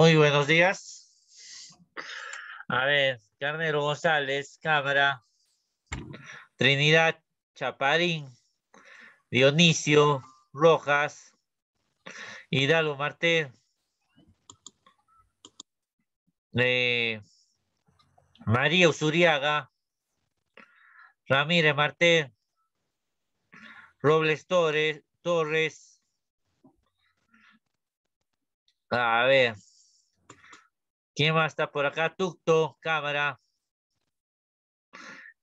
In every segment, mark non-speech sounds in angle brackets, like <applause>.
Muy buenos días. A ver, Carnero González, Cámara. Trinidad, Chaparín, Dionisio, Rojas, Hidalgo Marté, eh, María Usuriaga, Ramírez Marté, Robles Torres, Torres. A ver, ¿Quién más está por acá? Tucto, cámara.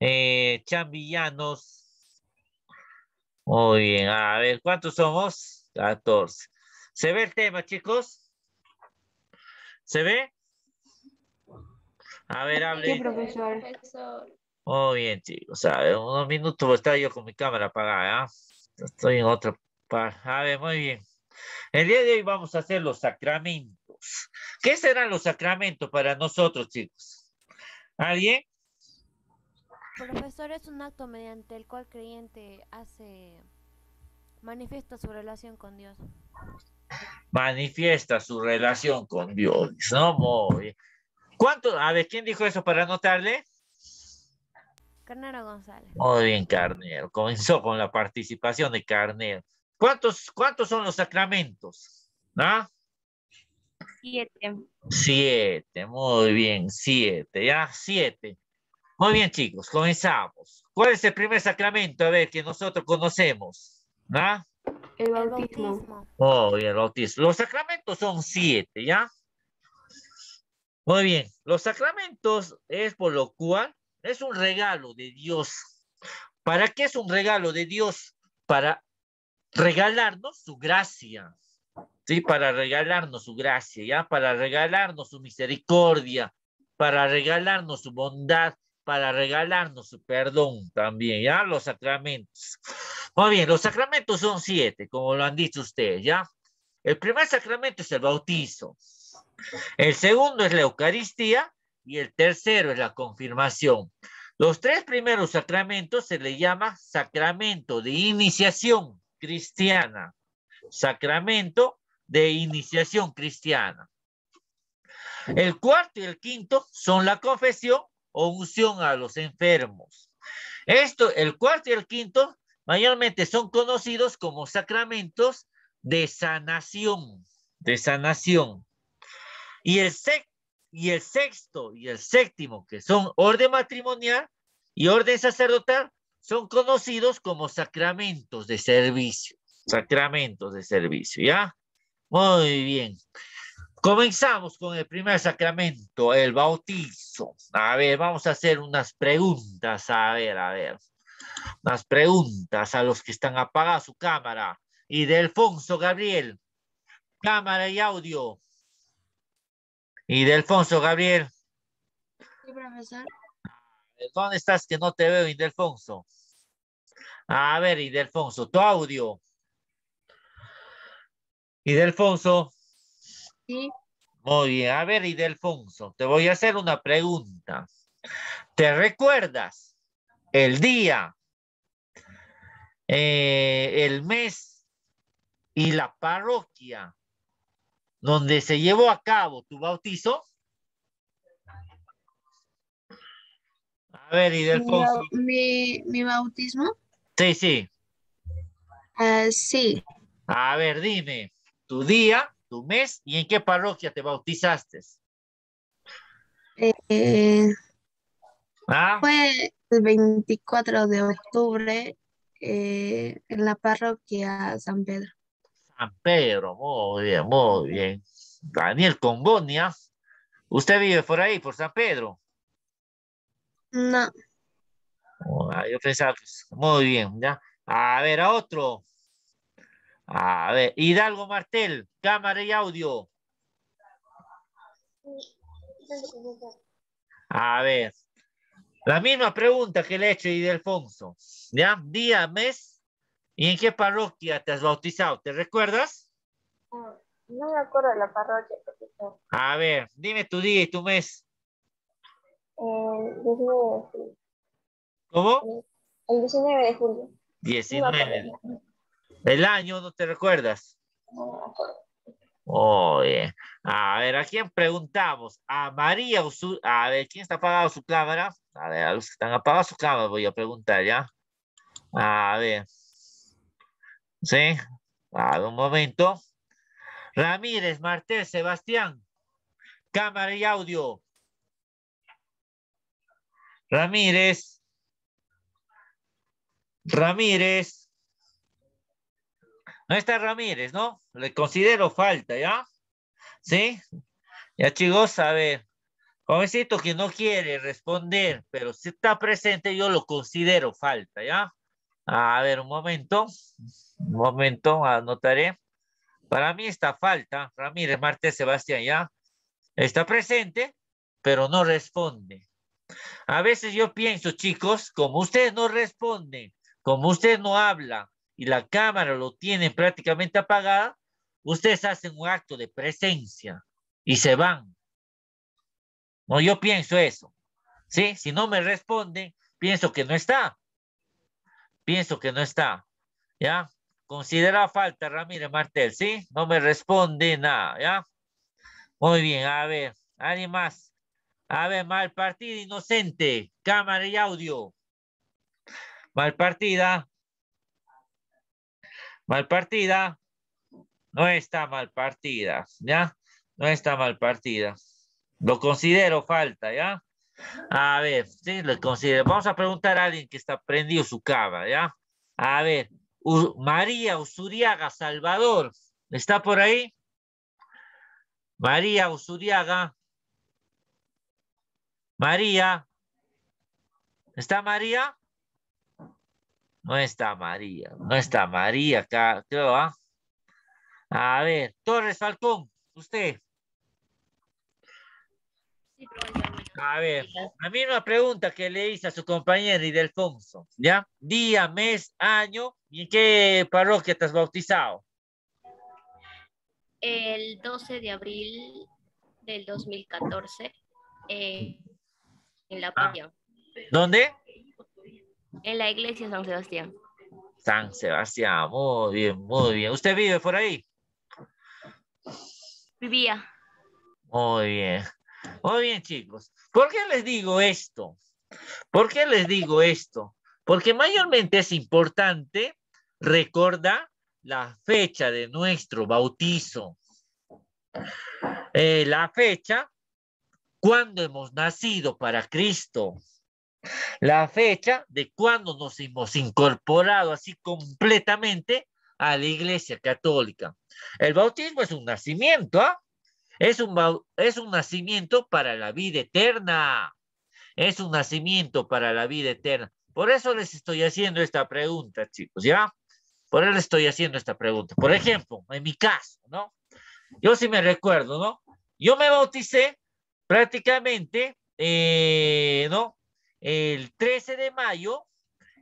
Eh, Chambillanos. Muy bien, a ver, ¿cuántos somos? 14. ¿Se ve el tema, chicos? ¿Se ve? A ver, hable. Sí, profesor. Muy bien, chicos. A ver, unos minutos voy pues, a estar yo con mi cámara apagada. ¿ah? Estoy en otra parte. A ver, muy bien. El día de hoy vamos a hacer los sacramentos. ¿Qué serán los sacramentos para nosotros, chicos? ¿Alguien? Profesor, es un acto mediante el cual creyente hace, manifiesta su relación con Dios. Manifiesta su relación con Dios, ¿no? Muy ¿Cuántos? A ver, ¿quién dijo eso para anotarle? Carnero González. Muy bien, Carnero. Comenzó con la participación de Carnero. ¿Cuántos, cuántos son los sacramentos? ¿No? ¿Ah? Siete. Siete, muy bien, siete, ya siete. Muy bien, chicos, comenzamos. ¿Cuál es el primer sacramento, a ver, que nosotros conocemos? ¿no? El bautismo. Oh, el bautismo. Los sacramentos son siete, ¿ya? Muy bien. Los sacramentos es por lo cual es un regalo de Dios. ¿Para qué es un regalo de Dios? Para regalarnos su gracia, ¿sí? Para regalarnos su gracia, ¿ya? Para regalarnos su misericordia, para regalarnos su bondad, para regalarnos su perdón también, ¿ya? Los sacramentos. Muy bien, los sacramentos son siete, como lo han dicho ustedes, ¿ya? El primer sacramento es el bautizo. El segundo es la Eucaristía y el tercero es la confirmación. Los tres primeros sacramentos se le llama sacramento de iniciación cristiana, sacramento de iniciación cristiana. El cuarto y el quinto son la confesión o unción a los enfermos. Esto, el cuarto y el quinto, mayormente son conocidos como sacramentos de sanación, de sanación. Y el, y el sexto y el séptimo, que son orden matrimonial y orden sacerdotal, son conocidos como sacramentos de servicio, sacramentos de servicio, ¿ya? Muy bien. Comenzamos con el primer sacramento, el bautizo. A ver, vamos a hacer unas preguntas. A ver, a ver. Unas preguntas a los que están apagados, su cámara. Y de Gabriel. Cámara y audio. Y de Gabriel. Sí, profesor. ¿Dónde estás que no te veo, Indelfonso? A ver, Idelfonso, tu audio. Idelfonso. Sí. Muy bien. A ver, Idelfonso, te voy a hacer una pregunta. ¿Te recuerdas el día, eh, el mes y la parroquia donde se llevó a cabo tu bautizo? A ver, Idelfonso. ¿Mi, mi bautismo? Sí, sí. Ah, sí. A ver, dime tu día, tu mes y en qué parroquia te bautizaste. Eh, ah. Fue el 24 de octubre eh, en la parroquia San Pedro. San Pedro, muy bien, muy bien. Daniel Congonia, ¿usted vive por ahí, por San Pedro? No. Ah, yo pensaba Muy bien, ya. A ver, a otro. A ver, Hidalgo Martel, cámara y audio. A ver, la misma pregunta que le he hecho a Idelfonso. ¿Ya? Día, mes y en qué parroquia te has bautizado, ¿te recuerdas? No, me acuerdo de la parroquia, A ver, dime tu día y tu mes. El eh, 19 de julio. ¿Cómo? Eh, el 19 de julio. 19. El año, ¿no te recuerdas? No, Oh, bien. A ver, ¿a quién preguntamos? A María A ver, ¿quién está apagado su cámara? A ver, a los que están apagados su cámara voy a preguntar, ¿ya? A ver. ¿Sí? A un momento. Ramírez, Martel, Sebastián. Cámara y audio. Ramírez. Ramírez. No está Ramírez, ¿no? Le considero falta, ¿ya? ¿Sí? Ya chicos, a ver. Jovencito que no quiere responder, pero si está presente, yo lo considero falta, ¿ya? A ver, un momento. Un momento, anotaré. Para mí está falta. Ramírez Martes Sebastián, ¿ya? Está presente, pero no responde. A veces yo pienso, chicos, como ustedes no responden, como usted no habla, y la cámara lo tiene prácticamente apagada, ustedes hacen un acto de presencia y se van. No, yo pienso eso. ¿Sí? Si no me responden, pienso que no está. Pienso que no está. ¿Ya? Considera falta Ramírez Martel, ¿sí? No me responde nada, ¿ya? Muy bien, a ver, alguien más. A ver, mal partida inocente, cámara y audio. Mal partida. Mal partida no está mal partida, ¿ya? No está mal partida. Lo considero falta, ¿ya? A ver, sí, lo considero. Vamos a preguntar a alguien que está prendido su cava, ¿ya? A ver, María Usuriaga Salvador, ¿está por ahí? María Usuriaga. María. ¿Está María? No está María, no está María acá, creo, ¿ah? A ver, Torres Falcón, usted. A ver, la misma pregunta que le hice a su compañero Idelfonso, ¿ya? Día, mes, año, ¿y en qué parroquia estás bautizado? El 12 de abril del 2014, eh, en La ah. parroquia. ¿Dónde? En la iglesia San Sebastián. San Sebastián, muy bien, muy bien. ¿Usted vive por ahí? Vivía. Muy bien, muy bien chicos. ¿Por qué les digo esto? ¿Por qué les digo esto? Porque mayormente es importante recordar la fecha de nuestro bautizo. Eh, la fecha cuando hemos nacido para Cristo la fecha de cuando nos hemos incorporado así completamente a la Iglesia Católica. El bautismo es un nacimiento, ¿ah? Es un, es un nacimiento para la vida eterna. Es un nacimiento para la vida eterna. Por eso les estoy haciendo esta pregunta, chicos, ¿ya? Por eso les estoy haciendo esta pregunta. Por ejemplo, en mi caso, ¿no? Yo sí me recuerdo, ¿no? Yo me bauticé prácticamente, eh, ¿no? el 13 de mayo,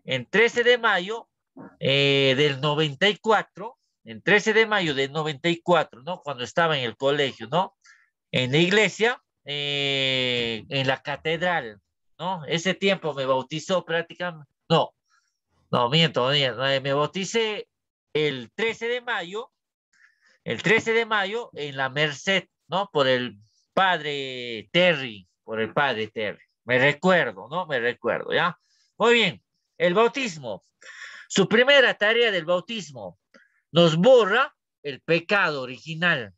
en 13 de mayo eh, del 94, en 13 de mayo del 94, ¿no? Cuando estaba en el colegio, ¿no? En la iglesia, eh, en la catedral, ¿no? Ese tiempo me bautizó prácticamente, no, no, miento, me bauticé el 13 de mayo, el 13 de mayo en la Merced, ¿no? Por el padre Terry, por el padre Terry. Me recuerdo, ¿no? Me recuerdo, ¿ya? Muy bien, el bautismo. Su primera tarea del bautismo nos borra el pecado original.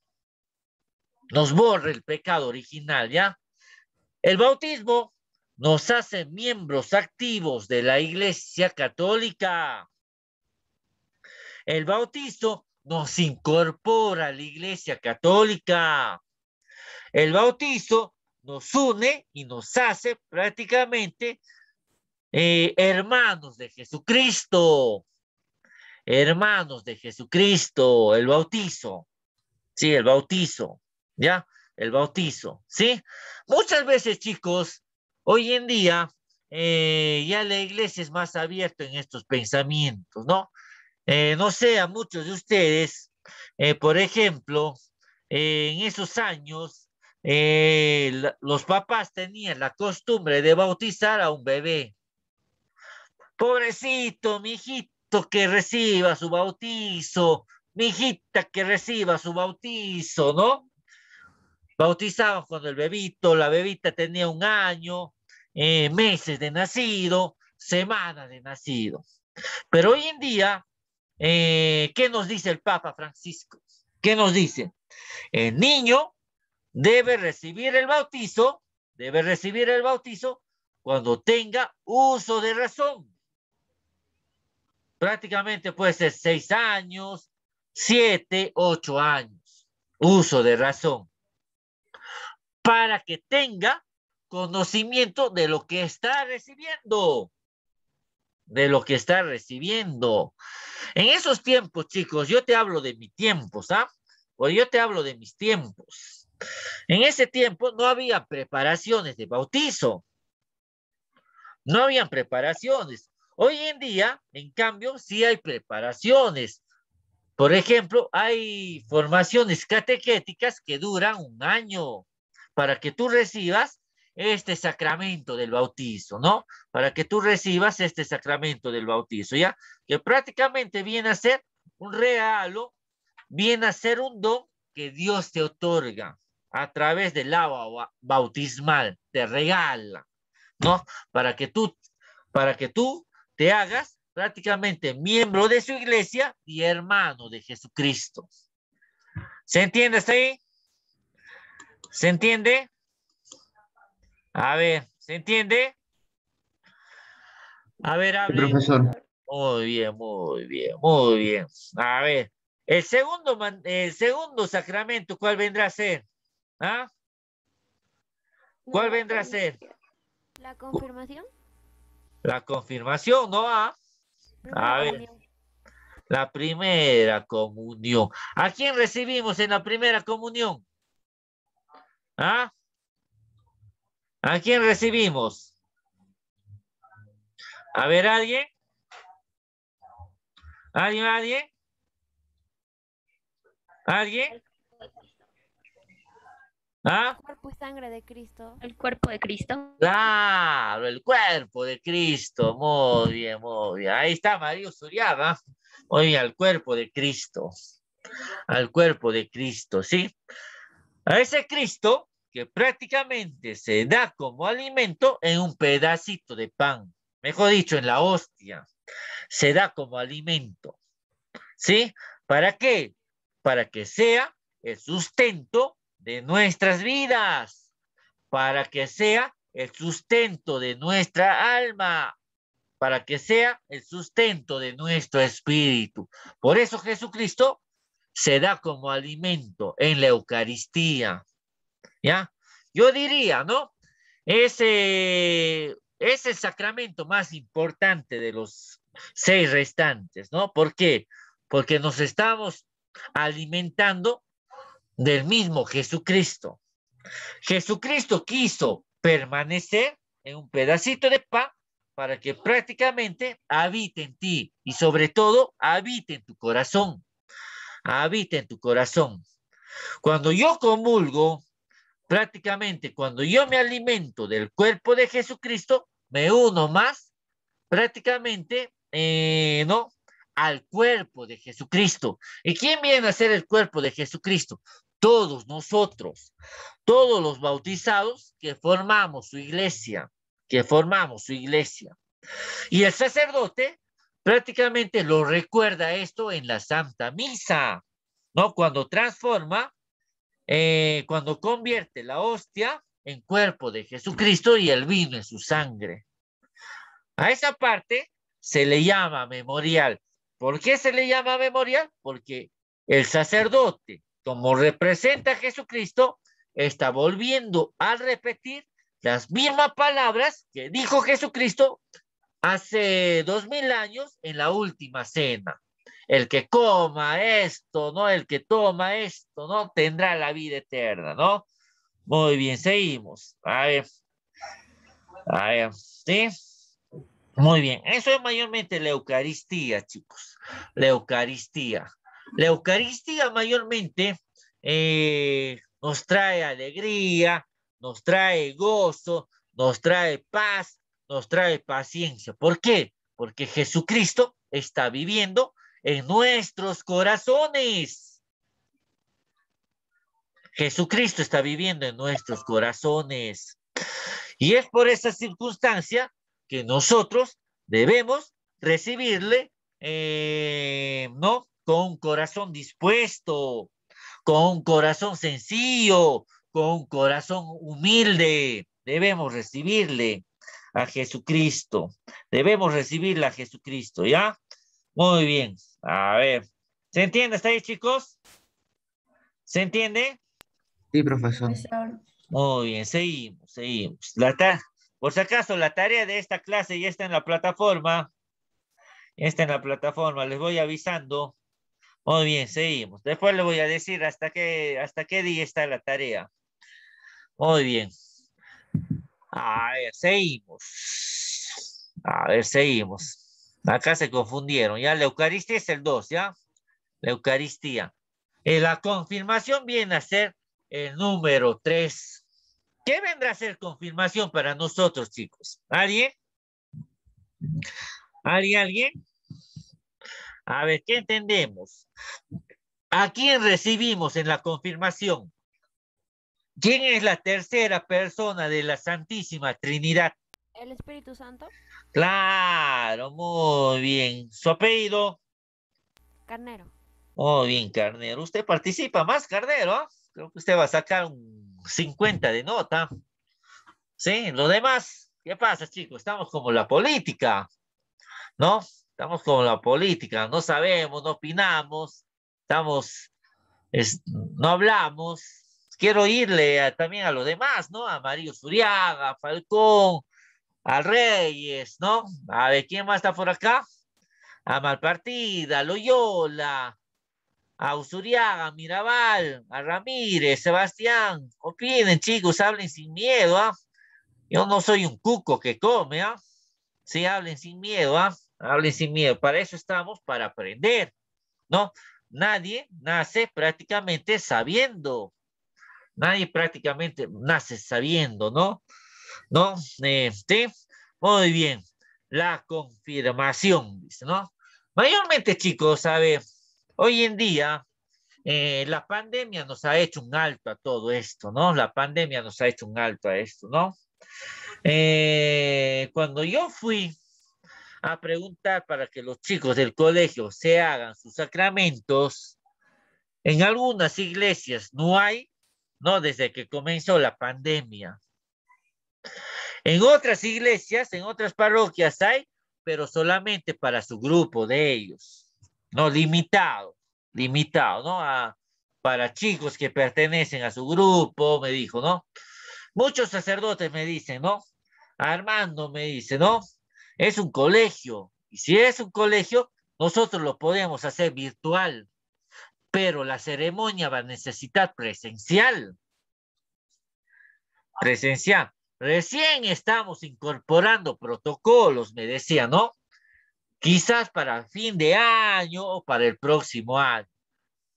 Nos borra el pecado original, ¿ya? El bautismo nos hace miembros activos de la Iglesia Católica. El bautismo nos incorpora a la Iglesia Católica. El bautismo nos une y nos hace prácticamente eh, hermanos de Jesucristo. Hermanos de Jesucristo, el bautizo. Sí, el bautizo. ¿Ya? El bautizo. ¿Sí? Muchas veces, chicos, hoy en día eh, ya la iglesia es más abierta en estos pensamientos, ¿no? Eh, no sé, a muchos de ustedes, por ejemplo, en esos años eh, los papás tenían la costumbre de bautizar a un bebé. Pobrecito, mijito, que reciba su bautizo, mijita, que reciba su bautizo, ¿no? Bautizaban con el bebito, la bebita tenía un año, eh, meses de nacido, semana de nacido. Pero hoy en día, eh, ¿qué nos dice el Papa Francisco? ¿Qué nos dice? El niño debe recibir el bautizo, debe recibir el bautizo cuando tenga uso de razón. Prácticamente puede ser seis años, siete, ocho años, uso de razón, para que tenga conocimiento de lo que está recibiendo, de lo que está recibiendo. En esos tiempos, chicos, yo te hablo de mi tiempo, ¿ah? O yo te hablo de mis tiempos en ese tiempo no había preparaciones de bautizo. No habían preparaciones. Hoy en día, en cambio, sí hay preparaciones. Por ejemplo, hay formaciones catequéticas que duran un año para que tú recibas este sacramento del bautizo, ¿no? Para que tú recibas este sacramento del bautizo, ¿ya? Que prácticamente viene a ser un regalo, viene a ser un don que Dios te otorga a través del agua bautismal, te regala, ¿no? Para que tú, para que tú te hagas prácticamente miembro de su iglesia y hermano de Jesucristo. ¿Se entiende hasta ahí? ¿Se entiende? A ver, ¿se entiende? A ver, Profesor. Muy bien, muy bien, muy bien. A ver, el segundo, el segundo sacramento, ¿cuál vendrá a ser? ¿Ah? ¿Cuál vendrá a ser? La confirmación. La confirmación, ¿no? Ah. A ver. La primera comunión. ¿A quién recibimos en la primera comunión? ¿Ah? ¿A quién recibimos? A ver, ¿alguien? ¿Alguien, alguien? ¿Alguien? El ¿Ah? cuerpo y sangre de Cristo. El cuerpo de Cristo. Claro, el cuerpo de Cristo. Muy bien, muy bien. Ahí está María Usuriada. Oye, al cuerpo de Cristo. Al cuerpo de Cristo, ¿sí? A ese Cristo que prácticamente se da como alimento en un pedacito de pan. Mejor dicho, en la hostia. Se da como alimento. ¿Sí? ¿Para qué? Para que sea el sustento de nuestras vidas, para que sea el sustento de nuestra alma, para que sea el sustento de nuestro espíritu. Por eso Jesucristo se da como alimento en la Eucaristía. ¿Ya? Yo diría, ¿no? Ese es el sacramento más importante de los seis restantes, ¿no? ¿Por qué? Porque nos estamos alimentando del mismo Jesucristo. Jesucristo quiso permanecer en un pedacito de pan para que prácticamente habite en ti y sobre todo habite en tu corazón. Habite en tu corazón. Cuando yo comulgo, prácticamente cuando yo me alimento del cuerpo de Jesucristo, me uno más prácticamente, eh, ¿no? Al cuerpo de Jesucristo. ¿Y quién viene a ser el cuerpo de Jesucristo? todos nosotros, todos los bautizados que formamos su iglesia, que formamos su iglesia. Y el sacerdote prácticamente lo recuerda esto en la Santa Misa, ¿no? Cuando transforma, eh, cuando convierte la hostia en cuerpo de Jesucristo y el vino en su sangre. A esa parte se le llama memorial. ¿Por qué se le llama memorial? Porque el sacerdote como representa a Jesucristo, está volviendo a repetir las mismas palabras que dijo Jesucristo hace dos mil años en la última cena. El que coma esto, ¿no? El que toma esto, ¿no? Tendrá la vida eterna, ¿no? Muy bien, seguimos. A ver. A ver, ¿sí? Muy bien. Eso es mayormente la Eucaristía, chicos. La Eucaristía. La Eucaristía mayormente eh, nos trae alegría, nos trae gozo, nos trae paz, nos trae paciencia. ¿Por qué? Porque Jesucristo está viviendo en nuestros corazones. Jesucristo está viviendo en nuestros corazones. Y es por esa circunstancia que nosotros debemos recibirle, eh, ¿no? con corazón dispuesto, con corazón sencillo, con corazón humilde. Debemos recibirle a Jesucristo. Debemos recibirle a Jesucristo, ¿ya? Muy bien. A ver. ¿Se entiende hasta ahí, chicos? ¿Se entiende? Sí, profesor. Muy bien, seguimos, seguimos. La Por si acaso, la tarea de esta clase ya está en la plataforma. está en la plataforma, les voy avisando. Muy oh, bien, seguimos. Después le voy a decir hasta qué, hasta qué día está la tarea. Muy bien. A ver, seguimos. A ver, seguimos. Acá se confundieron. Ya la Eucaristía es el 2, ¿ya? La Eucaristía. Eh, la confirmación viene a ser el número 3. ¿Qué vendrá a ser confirmación para nosotros, chicos? ¿Alguien? ¿Alguien? ¿Alguien? A ver, ¿qué entendemos? ¿A quién recibimos en la confirmación? ¿Quién es la tercera persona de la Santísima Trinidad? El Espíritu Santo. Claro, muy bien. ¿Su apellido? Carnero. Muy bien, Carnero. Usted participa más, Carnero. ¿ah? Creo que usted va a sacar un 50 de nota. Sí, lo demás, ¿qué pasa, chicos? Estamos como la política, ¿no? estamos con la política, no sabemos, no opinamos, estamos, no hablamos. Quiero irle también a los demás, ¿no? A Mario Zuriaga, a Falcón, a Reyes, ¿no? A ver, ¿quién más está por acá? A Malpartida, a Loyola, a Usuriaga, a Mirabal, a Ramírez, Sebastián. Opinen, chicos, hablen sin miedo, ¿ah? Yo no soy un cuco que come, ¿ah? Sí, hablen sin miedo, ¿ah? Hablen sin miedo. Para eso estamos, para aprender, ¿no? Nadie nace prácticamente sabiendo. Nadie prácticamente nace sabiendo, ¿no? ¿No? Este, muy bien. La confirmación, dice, ¿no? Mayormente, chicos, ¿sabe? Hoy en día, eh, la pandemia nos ha hecho un alto a todo esto, ¿no? La pandemia nos ha hecho un alto a esto, ¿no? Eh, cuando yo fui a preguntar para que los chicos del colegio se hagan sus sacramentos. En algunas iglesias no hay, ¿no? Desde que comenzó la pandemia. En otras iglesias, en otras parroquias hay, pero solamente para su grupo de ellos, ¿no? Limitado, limitado, ¿no? A, para chicos que pertenecen a su grupo, me dijo, ¿no? Muchos sacerdotes me dicen, ¿no? Armando me dice, ¿no? Es un colegio. Y si es un colegio, nosotros lo podemos hacer virtual, pero la ceremonia va a necesitar presencial. Presencial. Recién estamos incorporando protocolos, me decía, ¿no? Quizás para fin de año o para el próximo año.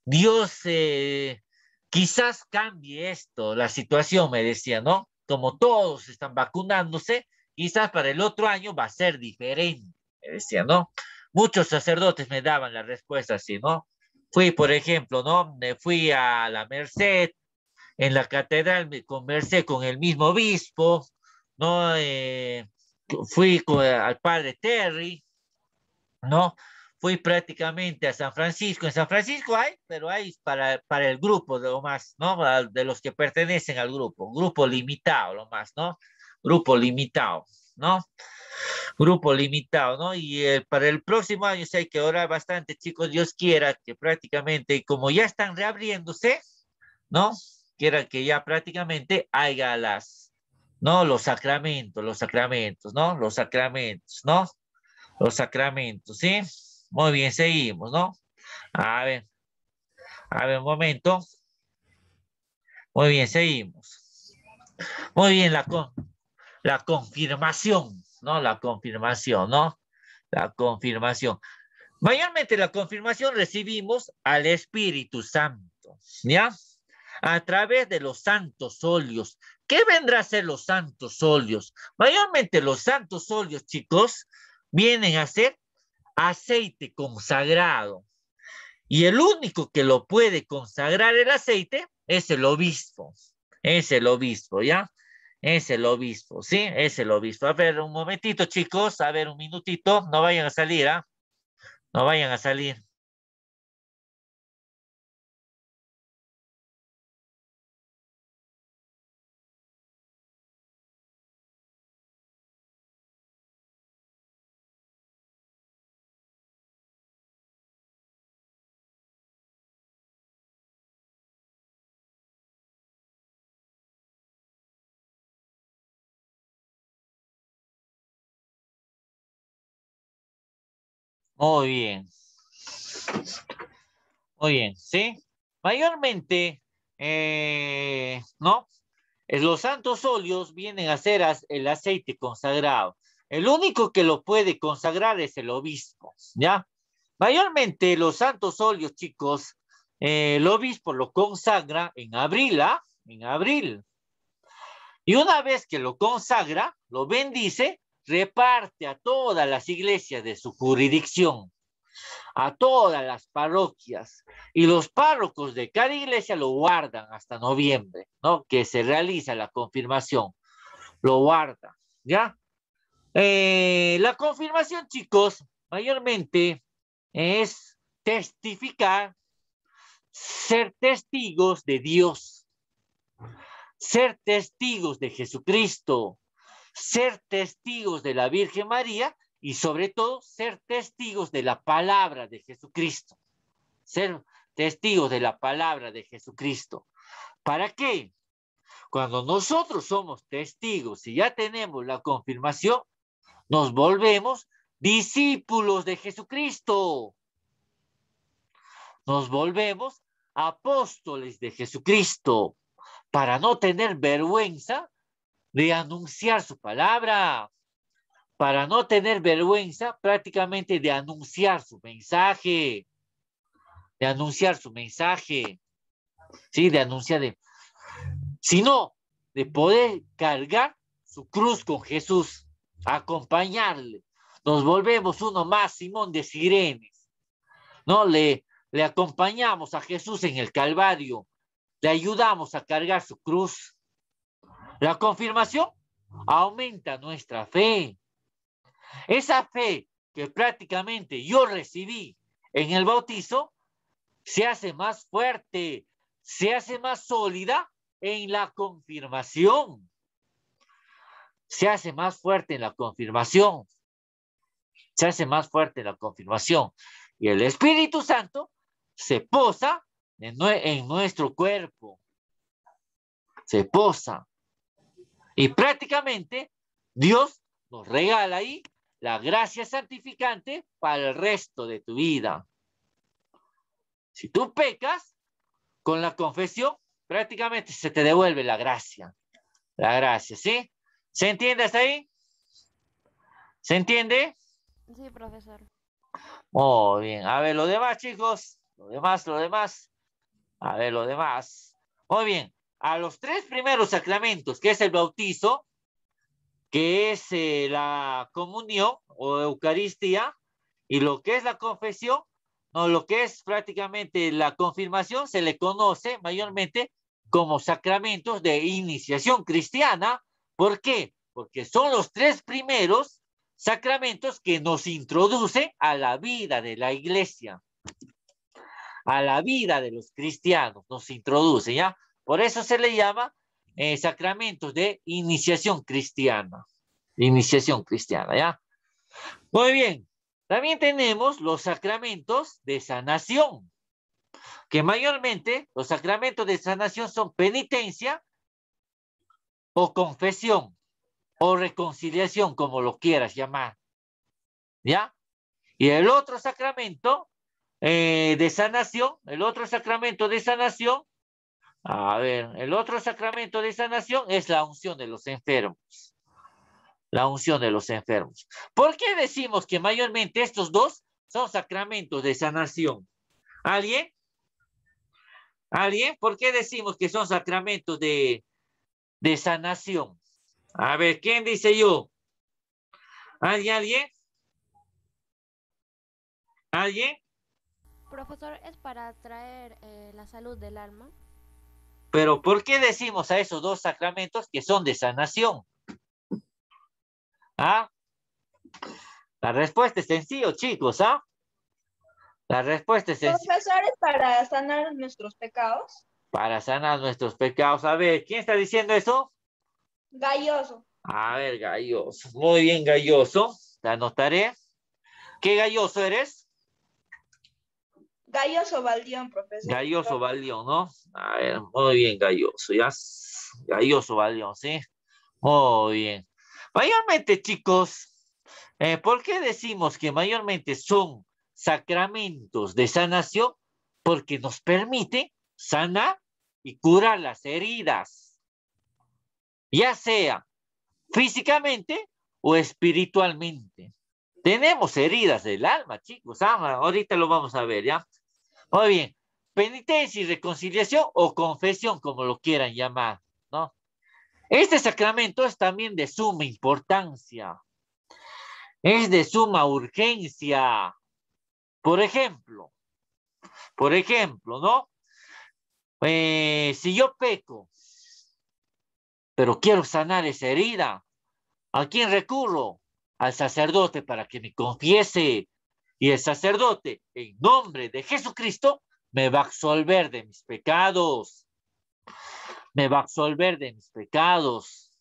Dios, eh, quizás cambie esto, la situación, me decía, ¿no? Como todos están vacunándose, Quizás para el otro año va a ser diferente, decía, ¿no? Muchos sacerdotes me daban la respuesta así, ¿no? Fui, por ejemplo, ¿no? Me fui a la Merced, en la catedral me conversé con el mismo obispo, ¿no? Eh, fui con, al padre Terry, ¿no? Fui prácticamente a San Francisco. En San Francisco hay, pero hay para, para el grupo, lo más, ¿no? De los que pertenecen al grupo, grupo limitado, lo más, ¿no? grupo limitado, ¿no? Grupo limitado, ¿no? Y eh, para el próximo año hay que ahora bastante, chicos, Dios quiera que prácticamente, como ya están reabriéndose, ¿no? Quiera que ya prácticamente haya las, ¿no? Los sacramentos, los sacramentos, ¿no? Los sacramentos, ¿no? Los sacramentos, ¿sí? Muy bien, seguimos, ¿no? A ver, a ver, un momento. Muy bien, seguimos. Muy bien, la con la confirmación, ¿no? La confirmación, ¿no? La confirmación. Mayormente la confirmación recibimos al Espíritu Santo, ¿ya? A través de los santos óleos. ¿Qué vendrá a ser los santos óleos? Mayormente los santos óleos, chicos, vienen a ser aceite consagrado. Y el único que lo puede consagrar el aceite es el obispo. Es el obispo, ¿ya? Es el obispo, ¿sí? Es el obispo. A ver, un momentito, chicos, a ver, un minutito, no vayan a salir, ¿ah? No vayan a salir. Muy bien. Muy bien, ¿sí? Mayormente, eh, ¿no? Eh, los santos óleos vienen a ser el aceite consagrado. El único que lo puede consagrar es el obispo, ¿ya? Mayormente los santos óleos, chicos, eh, el obispo lo consagra en abril, ¿ah? En abril. Y una vez que lo consagra, lo bendice, reparte a todas las iglesias de su jurisdicción, a todas las parroquias, y los párrocos de cada iglesia lo guardan hasta noviembre, ¿no? Que se realiza la confirmación, lo guarda, ¿ya? Eh, la confirmación, chicos, mayormente es testificar, ser testigos de Dios, ser testigos de Jesucristo, ser testigos de la Virgen María y sobre todo ser testigos de la palabra de Jesucristo. Ser testigos de la palabra de Jesucristo. ¿Para qué? Cuando nosotros somos testigos y ya tenemos la confirmación, nos volvemos discípulos de Jesucristo. Nos volvemos apóstoles de Jesucristo para no tener vergüenza de anunciar su palabra, para no tener vergüenza prácticamente de anunciar su mensaje, de anunciar su mensaje, ¿sí? De anunciar, de, sino de poder cargar su cruz con Jesús, acompañarle. Nos volvemos uno más, Simón de Sirenes, ¿no? Le, le acompañamos a Jesús en el Calvario, le ayudamos a cargar su cruz. La confirmación aumenta nuestra fe. Esa fe que prácticamente yo recibí en el bautizo se hace más fuerte, se hace más sólida en la confirmación. Se hace más fuerte en la confirmación. Se hace más fuerte en la confirmación. Y el Espíritu Santo se posa en, en nuestro cuerpo. Se posa. Y prácticamente Dios nos regala ahí la gracia santificante para el resto de tu vida. Si tú pecas, con la confesión prácticamente se te devuelve la gracia. La gracia, ¿sí? ¿Se entiende hasta ahí? ¿Se entiende? Sí, profesor. Muy bien. A ver, lo demás, chicos. Lo demás, lo demás. A ver, lo demás. Muy bien a los tres primeros sacramentos, que es el bautizo, que es eh, la comunión o Eucaristía, y lo que es la confesión, no, lo que es prácticamente la confirmación, se le conoce mayormente como sacramentos de iniciación cristiana. ¿Por qué? Porque son los tres primeros sacramentos que nos introducen a la vida de la iglesia, a la vida de los cristianos, nos introduce, ¿ya? Por eso se le llama eh, sacramentos de iniciación cristiana. Iniciación cristiana, ¿ya? Muy bien. También tenemos los sacramentos de sanación, que mayormente los sacramentos de sanación son penitencia o confesión o reconciliación, como lo quieras llamar. ¿Ya? Y el otro sacramento eh, de sanación, el otro sacramento de sanación a ver, el otro sacramento de sanación es la unción de los enfermos. La unción de los enfermos. ¿Por qué decimos que mayormente estos dos son sacramentos de sanación? ¿Alguien? ¿Alguien? ¿Por qué decimos que son sacramentos de, de sanación? A ver, ¿quién dice yo? ¿Alguien? ¿Alguien? ¿Alguien? Profesor, es para traer eh, la salud del alma. Pero ¿por qué decimos a esos dos sacramentos que son de sanación? ¿Ah? La respuesta es sencillo, chicos, ¿ah? La respuesta es sencilla. para sanar nuestros pecados? Para sanar nuestros pecados. A ver, ¿quién está diciendo eso? Galloso. A ver, galloso. Muy bien, galloso. Te anotaré. ¿Qué galloso eres? Galloso Valdión, profesor. Galloso Valdión, ¿no? A ver, muy bien, Galloso. Ya, Galloso Valdión, ¿sí? Muy bien. Mayormente, chicos, eh, ¿por qué decimos que mayormente son sacramentos de sanación? Porque nos permite sanar y curar las heridas, ya sea físicamente o espiritualmente. Tenemos heridas del alma, chicos. ahorita lo vamos a ver, ¿ya? Muy bien, penitencia y reconciliación o confesión, como lo quieran llamar, ¿no? Este sacramento es también de suma importancia, es de suma urgencia. Por ejemplo, por ejemplo, ¿no? Eh, si yo peco, pero quiero sanar esa herida, ¿a quién recurro? Al sacerdote para que me confiese, y el sacerdote, en nombre de Jesucristo, me va a absolver de mis pecados. Me va a absolver de mis pecados.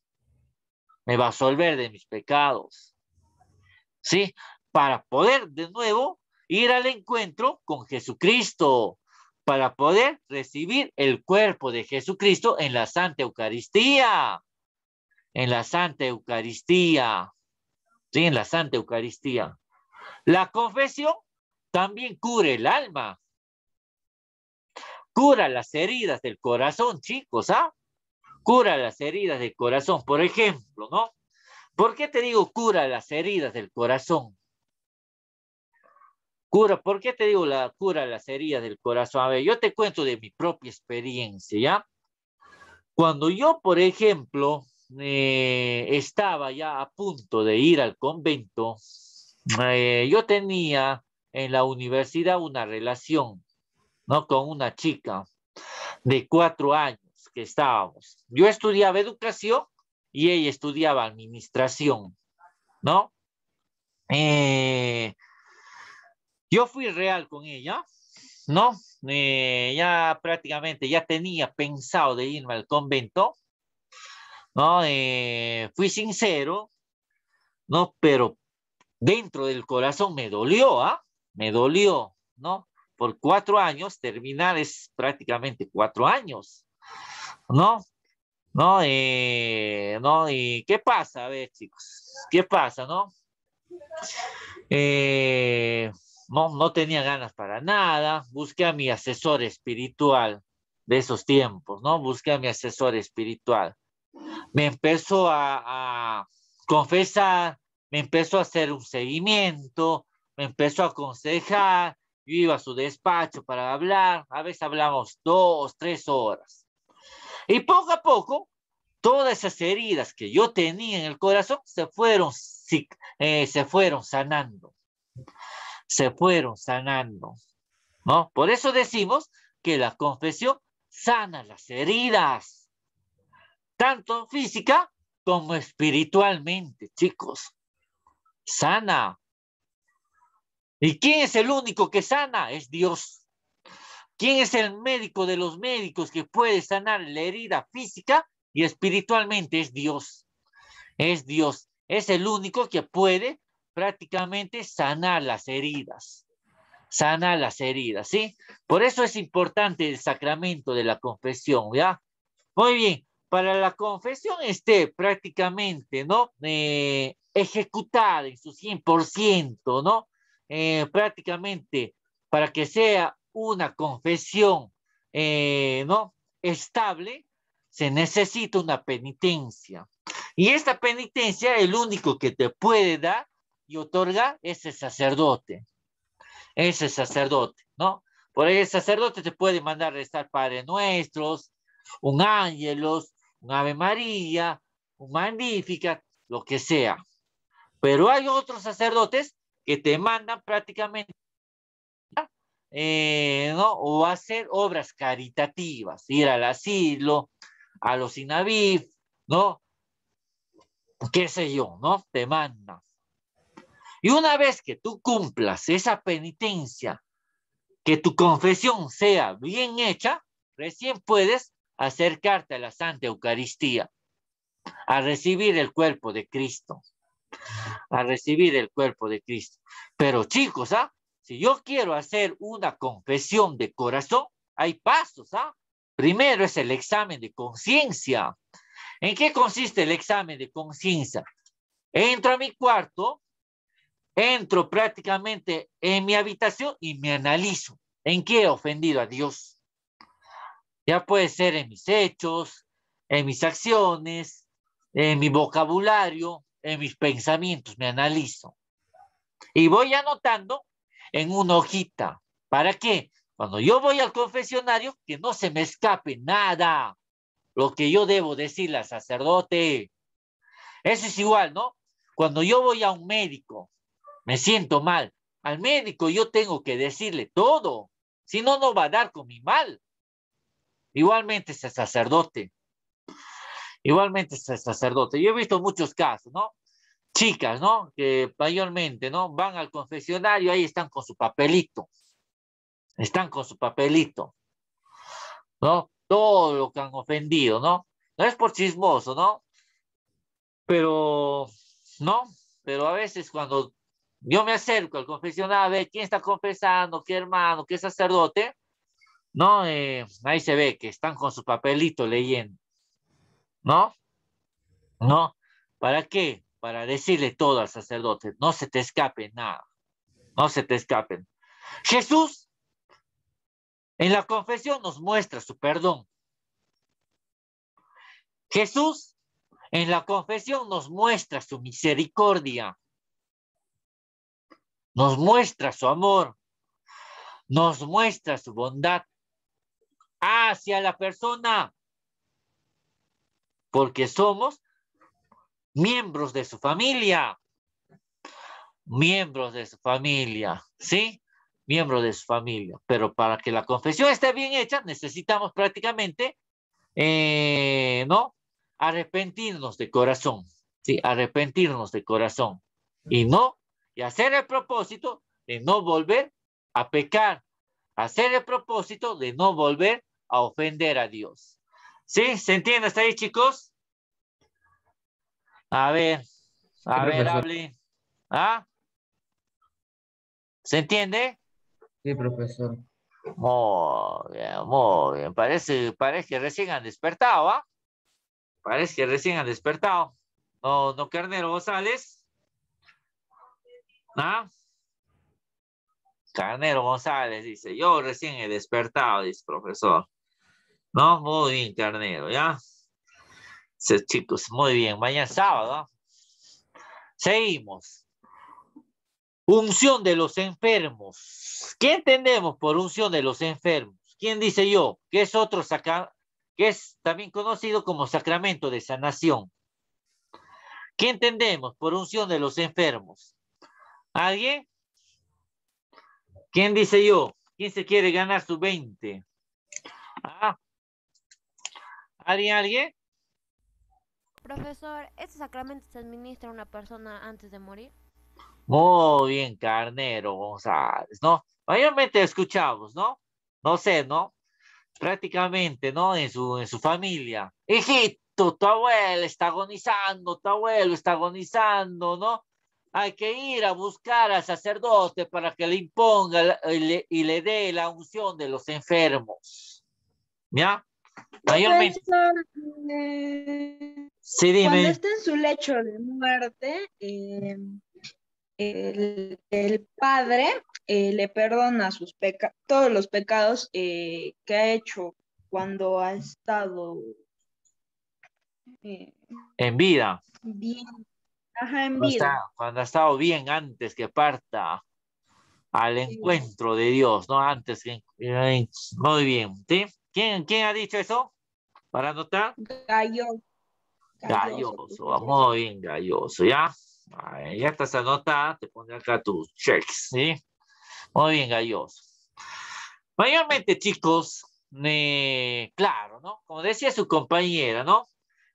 Me va a absolver de mis pecados. ¿Sí? Para poder de nuevo ir al encuentro con Jesucristo, para poder recibir el cuerpo de Jesucristo en la Santa Eucaristía. En la Santa Eucaristía. Sí, en la Santa Eucaristía. La confesión también cura el alma. Cura las heridas del corazón, chicos, ¿ah? Cura las heridas del corazón, por ejemplo, ¿no? ¿Por qué te digo cura las heridas del corazón? Cura, ¿por qué te digo la cura las heridas del corazón? A ver, yo te cuento de mi propia experiencia, ¿ya? Cuando yo, por ejemplo, eh, estaba ya a punto de ir al convento, eh, yo tenía en la universidad una relación, ¿no? Con una chica de cuatro años que estábamos. Yo estudiaba educación y ella estudiaba administración, ¿no? Eh, yo fui real con ella, ¿no? Eh, ya prácticamente ya tenía pensado de irme al convento, ¿no? fui sincero, ¿no? Pero dentro del corazón me dolió, ¿ah? Me dolió, ¿no? Por cuatro años, terminar es prácticamente cuatro años, ¿no? ¿No? Eh, ¿No? ¿Y qué pasa? A ver, chicos, ¿qué pasa, no? Eh, no, no tenía ganas para nada, busqué a mi asesor espiritual de esos tiempos, ¿no? Busqué a mi asesor espiritual. Me empezó a confesar, me empezó a hacer un seguimiento, me empezó a aconsejar, yo iba a su despacho para hablar, a veces hablamos dos, tres horas. Y poco a poco, todas esas heridas que yo tenía en el corazón se fueron, eh, se fueron sanando, se fueron sanando, ¿no? Por eso decimos que la confesión sana las heridas, tanto física como espiritualmente, chicos sana. ¿Y quién es el único que sana? Es Dios. ¿Quién es el médico de los médicos que puede sanar la herida física y espiritualmente? Es Dios. Es Dios. Es el único que puede prácticamente sanar las heridas. Sana las heridas, ¿sí? Por eso es importante el sacramento de la confesión, ¿ya? Muy bien, para la confesión este prácticamente, ¿no? Eh, ejecutar en su 100%, ¿no? Eh, prácticamente para que sea una confesión, eh, ¿no? Estable, se necesita una penitencia. Y esta penitencia, el único que te puede dar y otorgar es el sacerdote. Ese sacerdote, ¿no? Por ahí el sacerdote te puede mandar a estar Padre Nuestros, un ángelos, un Ave María, un Magnífica, lo que sea. Pero hay otros sacerdotes que te mandan prácticamente eh, ¿no? o hacer obras caritativas, ir al asilo, a los INAVIF, ¿no? Qué sé yo, ¿no? Te mandan. Y una vez que tú cumplas esa penitencia, que tu confesión sea bien hecha, recién puedes acercarte a la Santa Eucaristía, a recibir el cuerpo de Cristo a recibir el cuerpo de Cristo. Pero chicos, ¿ah? si yo quiero hacer una confesión de corazón, hay pasos. ¿ah? Primero es el examen de conciencia. ¿En qué consiste el examen de conciencia? Entro a mi cuarto, entro prácticamente en mi habitación y me analizo. ¿En qué he ofendido a Dios? Ya puede ser en mis hechos, en mis acciones, en mi vocabulario, en mis pensamientos, me analizo. Y voy anotando en una hojita. ¿Para qué? Cuando yo voy al confesionario, que no se me escape nada lo que yo debo decirle al sacerdote. Eso es igual, ¿no? Cuando yo voy a un médico, me siento mal. Al médico yo tengo que decirle todo, si no, no va a dar con mi mal. Igualmente ese sacerdote. Igualmente es sacerdote. Yo he visto muchos casos, ¿no? Chicas, ¿no? Que mayormente, ¿no? Van al confesionario, ahí están con su papelito. Están con su papelito. ¿No? Todo lo que han ofendido, ¿no? No es por chismoso, ¿no? Pero, ¿no? Pero a veces cuando yo me acerco al confesionario a ver quién está confesando, qué hermano, qué sacerdote, ¿no? Eh, ahí se ve que están con su papelito leyendo. ¿No? ¿No? ¿Para qué? Para decirle todo al sacerdote, no se te escape nada, no se te escape. Jesús en la confesión nos muestra su perdón. Jesús en la confesión nos muestra su misericordia, nos muestra su amor, nos muestra su bondad hacia la persona porque somos miembros de su familia. Miembros de su familia, ¿sí? Miembros de su familia. Pero para que la confesión esté bien hecha, necesitamos prácticamente, eh, ¿no? Arrepentirnos de corazón, ¿sí? Arrepentirnos de corazón. Y no, y hacer el propósito de no volver a pecar. Hacer el propósito de no volver a ofender a Dios. ¿Sí? ¿Se entiende hasta ahí, chicos? A ver, a ver, hable. ¿Ah? ¿Se entiende? Sí, profesor. Muy bien, muy bien. Parece, parece que recién han despertado, ¿ah? Parece que recién han despertado. No, no, Carnero González. ¿Ah? Carnero González dice, yo recién he despertado, dice profesor. No, muy bien, carnero, ¿ya? chicos, muy bien. Mañana sábado. ¿ah? Seguimos. Unción de los enfermos. ¿Qué entendemos por unción de los enfermos? ¿Quién dice yo? ¿Qué es otro sacado, que es también conocido como sacramento de sanación. ¿Qué entendemos por unción de los enfermos? ¿Alguien? ¿Quién dice yo? ¿Quién se quiere ganar su 20? Ah, ¿Alguien, alguien? Profesor, ¿este sacramento se administra a una persona antes de morir? Muy oh, bien, carnero González, ¿no? Mayormente escuchamos, ¿no? No sé, ¿no? Prácticamente, ¿no? En su, en su familia. Hijito, tu abuela está agonizando, tu abuelo está agonizando, ¿no? Hay que ir a buscar al sacerdote para que le imponga y le dé la unción de los enfermos. ¿Ya? Cuando está en su lecho de muerte, em, el, padre eh, le perdona sus pecados todos los pecados eh, que ha hecho cuando ha estado eh, en vida. cuando ha estado bien antes que parta al encuentro de Dios, ¿no? Antes que... Muy bien, ¿sí? ¿Quién, ha dicho eso? Para anotar. Gallo. Galloso. galloso. Muy bien, galloso, ¿ya? ya estás anotada, te pone acá tus checks, ¿sí? Muy bien, galloso. Mayormente, chicos, claro, ¿no? Como decía su compañera, ¿no?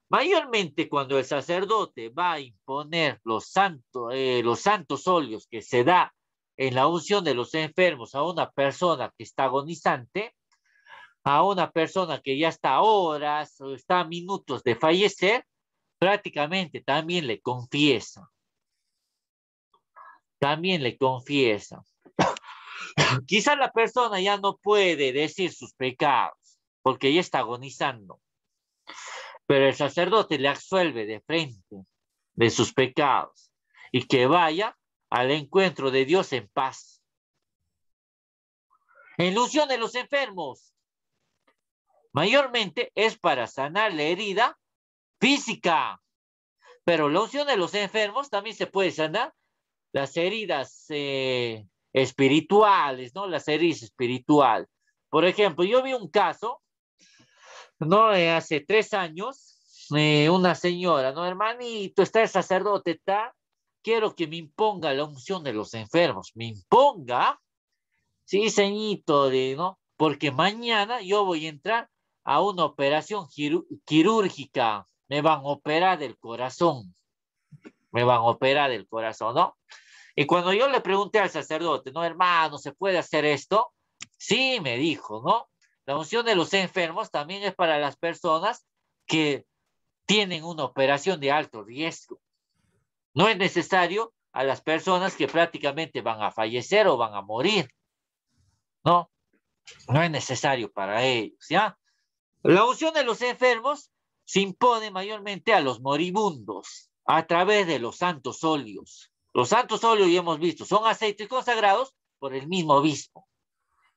Mayormente cuando el sacerdote va a imponer los, santos, eh, los santos óleos que se da en la unción de los enfermos a una persona que está agonizante, a una persona que ya está horas o está minutos de fallecer, prácticamente también le confiesa. También le confiesa. <coughs> Quizás la persona ya no puede decir sus pecados porque ya está agonizando, pero el sacerdote le absuelve de frente de sus pecados y que vaya al encuentro de Dios en paz. En de los enfermos, Mayormente es para sanar la herida física, pero la unción de los enfermos también se puede sanar las heridas eh, espirituales, ¿no? Las heridas espiritual. Por ejemplo, yo vi un caso, ¿no? hace tres años, eh, una señora, ¿no? Hermanito, está el sacerdote, está, quiero que me imponga la unción de los enfermos, me imponga, sí, ceñito, ¿no? Porque mañana yo voy a entrar a una operación quirúrgica. Me van a operar del corazón. Me van a operar del corazón, ¿no? Y cuando yo le pregunté al sacerdote, no, hermano, ¿se puede hacer esto? Sí, me dijo, ¿no? La unción de los enfermos también es para las personas que tienen una operación de alto riesgo. No es necesario a las personas que prácticamente van a fallecer o van a morir. No, no es necesario para ellos, ¿ya? La unción de los enfermos se impone mayormente a los moribundos a través de los santos óleos. Los santos óleos ya hemos visto, son aceites consagrados por el mismo obispo.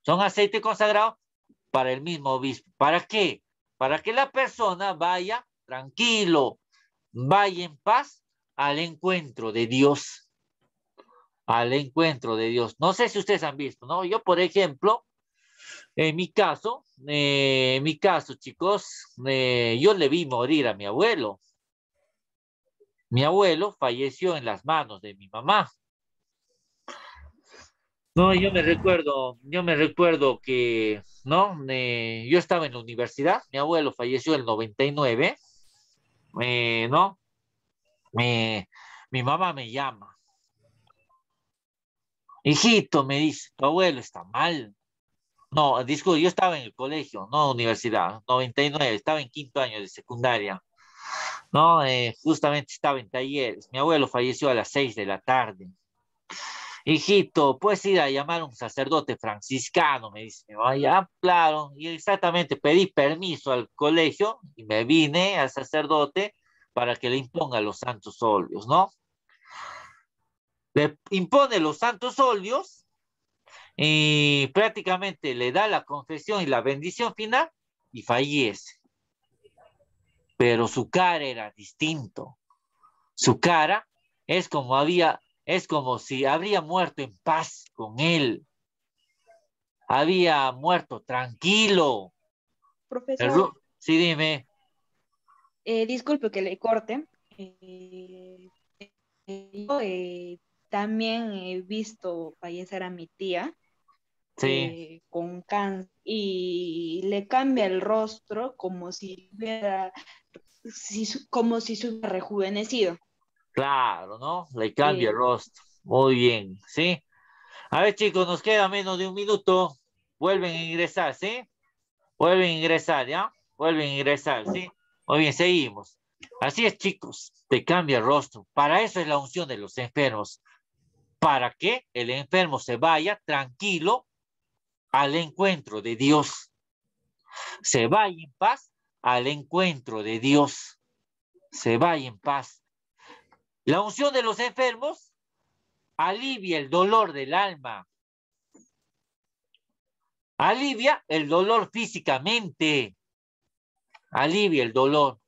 Son aceites consagrados para el mismo obispo. ¿Para qué? Para que la persona vaya tranquilo, vaya en paz al encuentro de Dios. Al encuentro de Dios. No sé si ustedes han visto, ¿no? Yo, por ejemplo, en mi caso, eh, en mi caso, chicos, eh, yo le vi morir a mi abuelo. Mi abuelo falleció en las manos de mi mamá. No, yo me recuerdo, yo me recuerdo que, ¿no? Eh, yo estaba en la universidad, mi abuelo falleció en el 99, ¿no? mi mamá me llama. Hijito, me dice, tu abuelo está mal. No, disculpe, yo estaba en el colegio, no universidad, 99, estaba en quinto año de secundaria. No, eh, justamente estaba en talleres. Mi abuelo falleció a las seis de la tarde. Hijito, puedes ir a llamar a un sacerdote franciscano, me dice. vaya claro, y exactamente pedí permiso al colegio y me vine al sacerdote para que le imponga los santos óleos, ¿no? Le impone los santos óleos y prácticamente le da la confesión y la bendición final y fallece. Pero su cara era distinto. Su cara es como había, es como si habría muerto en paz con él. Había muerto tranquilo. Profesor. sí, dime. Eh, disculpe que le corte. Eh, eh, yo también he visto fallecer a mi tía sí. Eh, con cáncer y le cambia el rostro como si hubiera, como si su rejuvenecido. Claro, ¿no? Le cambia el rostro. Muy bien, ¿sí? A ver, chicos, nos queda menos de un minuto. Vuelven a ingresar, ¿sí? Vuelven a ingresar, ¿ya? Vuelven a ingresar, ¿sí? Muy bien, seguimos. Así es, chicos, te cambia el rostro. Para eso es la unción de los enfermos. Para que el enfermo se vaya tranquilo al encuentro de Dios. Se va en paz al encuentro de Dios. Se va en paz. La unción de los enfermos alivia el dolor del alma. Alivia el dolor físicamente. Alivia el dolor.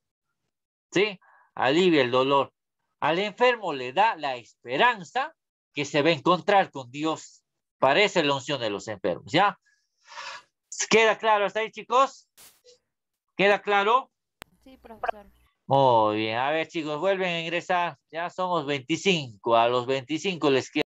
¿Sí? Alivia el dolor. Al enfermo le da la esperanza que se va a encontrar con Dios. Parece la unción de los enfermos, ¿ya? ¿Queda claro hasta ahí, chicos? ¿Queda claro? Sí, profesor. Muy bien, a ver, chicos, vuelven a ingresar. Ya somos 25, a los 25 les queda.